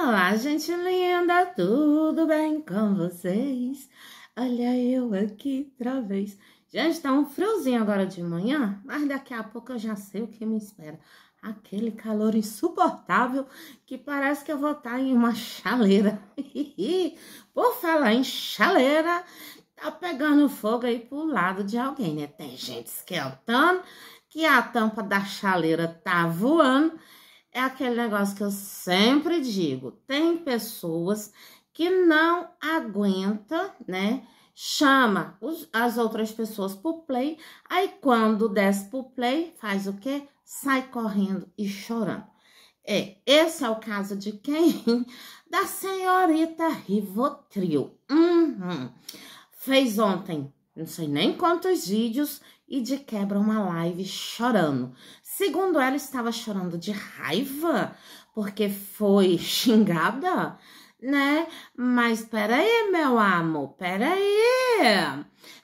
Olá, gente linda, tudo bem com vocês? Olha eu aqui outra vez. Gente, tá um friozinho agora de manhã, mas daqui a pouco eu já sei o que me espera. Aquele calor insuportável que parece que eu vou estar tá em uma chaleira. Por falar em chaleira, tá pegando fogo aí pro lado de alguém, né? Tem gente esquentando, que a tampa da chaleira tá voando é aquele negócio que eu sempre digo: tem pessoas que não aguenta, né? Chama os, as outras pessoas pro play, aí quando desce pro play, faz o quê? Sai correndo e chorando. É, esse é o caso de quem? Da senhorita Rivotril. Uhum. Fez ontem não sei nem quantos vídeos e de quebra uma live chorando. Segundo ela, estava chorando de raiva porque foi xingada, né? Mas peraí, meu amor, peraí.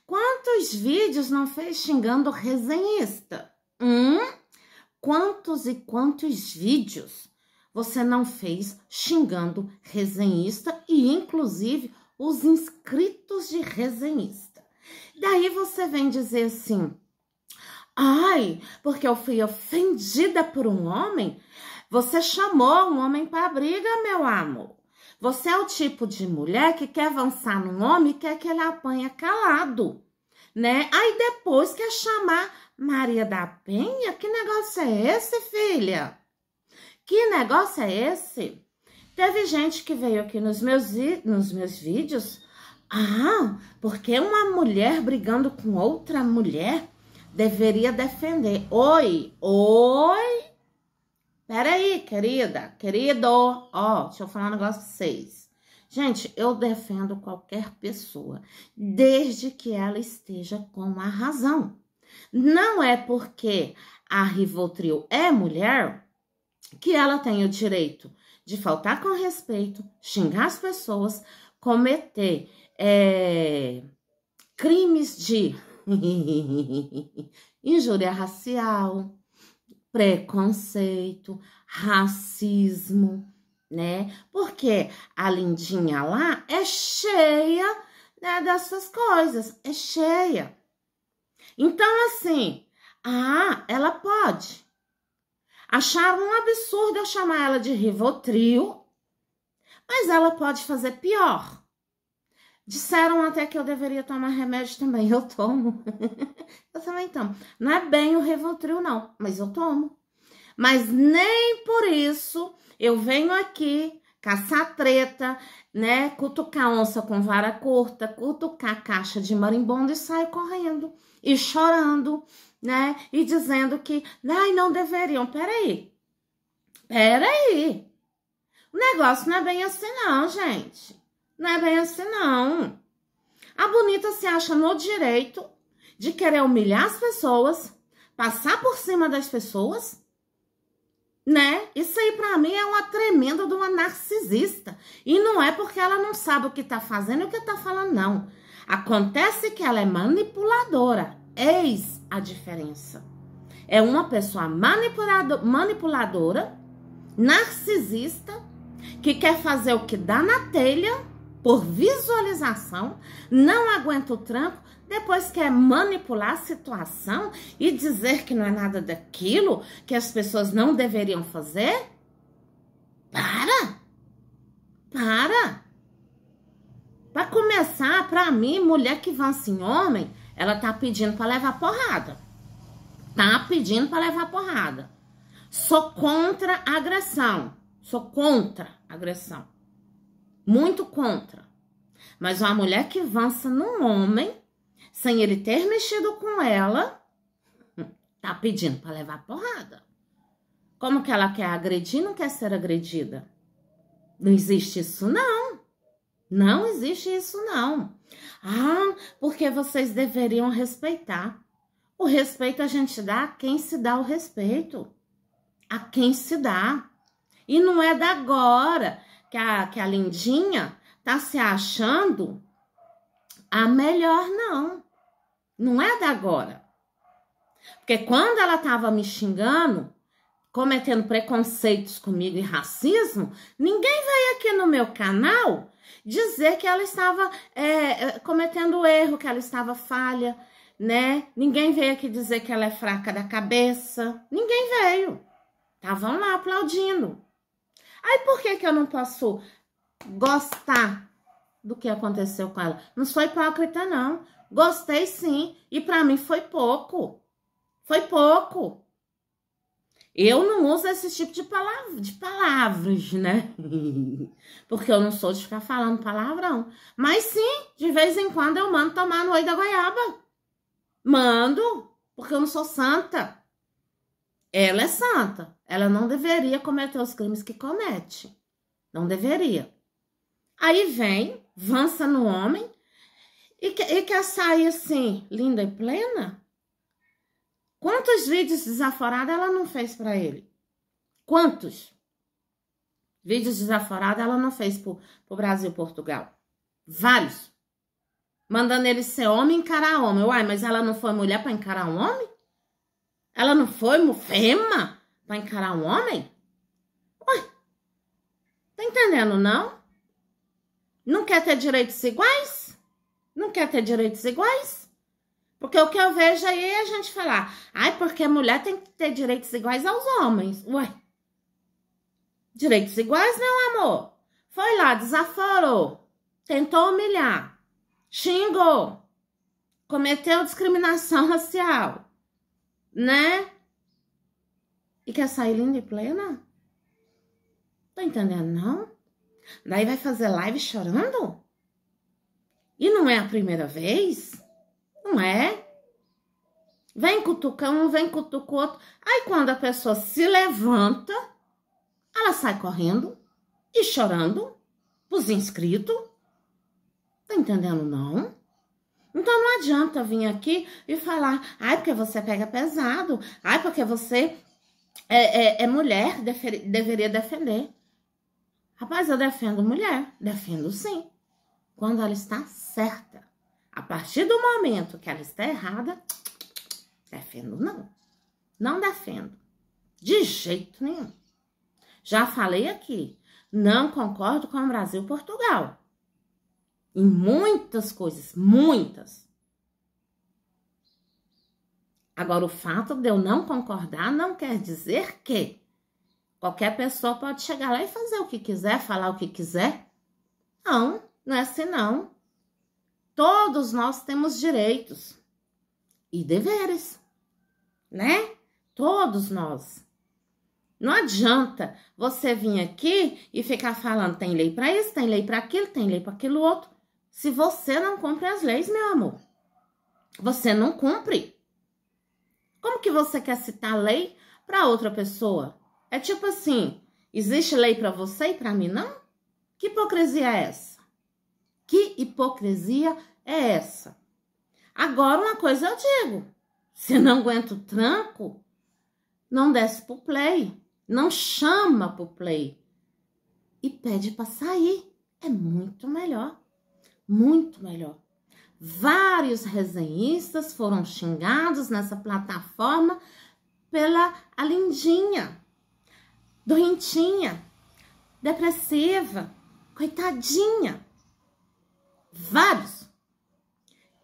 Quantos vídeos não fez xingando resenhista? Hum? Quantos e quantos vídeos você não fez xingando resenhista e, inclusive, os inscritos de resenhista? Daí você vem dizer assim: ai, porque eu fui ofendida por um homem? Você chamou um homem para briga, meu amor. Você é o tipo de mulher que quer avançar num homem e quer que ele apanha calado, né? Aí depois quer chamar Maria da Penha? Que negócio é esse, filha? Que negócio é esse? Teve gente que veio aqui nos meus, nos meus vídeos ah, porque uma mulher brigando com outra mulher deveria defender. Oi, oi. Peraí, querida, querido. Ó, deixa eu falar um negócio pra vocês. Gente, eu defendo qualquer pessoa, desde que ela esteja com a razão. Não é porque a Rivotril é mulher que ela tem o direito de faltar com respeito, xingar as pessoas, cometer é, crimes de injúria racial, preconceito, racismo, né? Porque a lindinha lá é cheia né, dessas coisas, é cheia. Então, assim, ah, ela pode. Acharam um absurdo eu chamar ela de Rivotril, mas ela pode fazer pior. Disseram até que eu deveria tomar remédio também. Eu tomo. eu também tomo. Não é bem o Revoltrio, não, mas eu tomo. Mas nem por isso eu venho aqui caçar treta, né? Cutucar onça com vara curta, cutucar caixa de marimbondo e saio correndo e chorando, né? E dizendo que, ai, não deveriam. Peraí. Peraí. O negócio não é bem assim, não, gente. Não é bem assim, não. A bonita se acha no direito de querer humilhar as pessoas, passar por cima das pessoas, né? Isso aí para mim é uma tremenda de uma narcisista. E não é porque ela não sabe o que tá fazendo e o que tá falando, não. Acontece que ela é manipuladora. Eis a diferença. É uma pessoa manipulado, manipuladora, narcisista, que quer fazer o que dá na telha por visualização, não aguenta o tranco, depois quer manipular a situação e dizer que não é nada daquilo, que as pessoas não deveriam fazer? Para! Para! Para começar, para mim, mulher que vance em homem, ela tá pedindo para levar porrada. Tá pedindo para levar porrada. Sou contra a agressão. Sou contra a agressão muito contra. Mas uma mulher que avança num homem, sem ele ter mexido com ela, tá pedindo para levar porrada. Como que ela quer agredir não quer ser agredida? Não existe isso, não. Não existe isso, não. Ah, porque vocês deveriam respeitar. O respeito a gente dá a quem se dá o respeito. A quem se dá. E não é da agora que a, que a lindinha tá se achando a melhor, não. Não é da agora. Porque quando ela tava me xingando, cometendo preconceitos comigo e racismo, ninguém veio aqui no meu canal dizer que ela estava é, é cometendo erro, que ela estava falha, né? Ninguém veio aqui dizer que ela é fraca da cabeça. Ninguém veio. Estavam lá aplaudindo. Aí por que, que eu não posso gostar do que aconteceu com ela? Não sou hipócrita, não. Gostei sim, e para mim foi pouco. Foi pouco. Eu não uso esse tipo de, palavra, de palavras, né? Porque eu não sou de ficar falando palavrão. Mas sim, de vez em quando eu mando tomar no da goiaba. Mando, porque eu não sou santa. Ela é santa. Ela não deveria cometer os crimes que comete. Não deveria. Aí vem, vança no homem e, que, e quer sair assim, linda e plena? Quantos vídeos desaforados ela não fez para ele? Quantos? Vídeos desaforados ela não fez pro, pro Brasil e Portugal. Vários. Mandando ele ser homem e encarar homem. Uai, mas ela não foi mulher para encarar um homem? Ela não foi mufema para encarar um homem? Ué, tá entendendo, não? Não quer ter direitos iguais? Não quer ter direitos iguais? Porque o que eu vejo aí é a gente falar, ai, porque a mulher tem que ter direitos iguais aos homens. Ué, direitos iguais, não, amor? Foi lá, desaforou, tentou humilhar, xingou, cometeu discriminação racial né? E quer sair linda e plena? Tá entendendo, não? Daí vai fazer live chorando? E não é a primeira vez? Não é? Vem cutucar um, vem cutucar outro. Aí quando a pessoa se levanta, ela sai correndo e chorando pros inscritos. Tá entendendo, não? Então não adianta vir aqui e falar, ai, porque você pega pesado, ai, porque você é, é, é mulher, defer, deveria defender. Rapaz, eu defendo mulher, defendo sim, quando ela está certa. A partir do momento que ela está errada, defendo não. Não defendo, de jeito nenhum. Já falei aqui, não concordo com o Brasil-Portugal em muitas coisas, muitas. Agora, o fato de eu não concordar não quer dizer que qualquer pessoa pode chegar lá e fazer o que quiser, falar o que quiser. Não, não é assim não. Todos nós temos direitos e deveres, né? Todos nós. Não adianta você vir aqui e ficar falando tem lei para isso, tem lei para aquilo, tem lei para aquilo outro se você não cumpre as leis, meu amor. Você não cumpre. Como que você quer citar lei para outra pessoa? É tipo assim, existe lei para você e para mim não? Que hipocrisia é essa? Que hipocrisia é essa? Agora uma coisa eu digo, se não aguenta o tranco, não desce pro play, não chama pro play e pede para sair. É muito melhor muito melhor. Vários resenhistas foram xingados nessa plataforma pela a lindinha, doentinha, depressiva, coitadinha. Vários.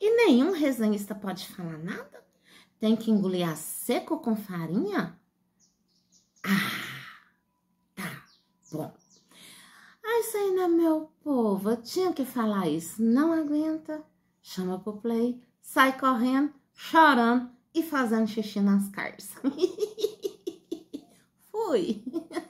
E nenhum resenhista pode falar nada? Tem que engolir a seco com farinha? Ah, tá bom né, meu povo, eu tinha que falar isso. Não aguenta? Chama pro play, sai correndo, chorando e fazendo xixi nas carças. Fui!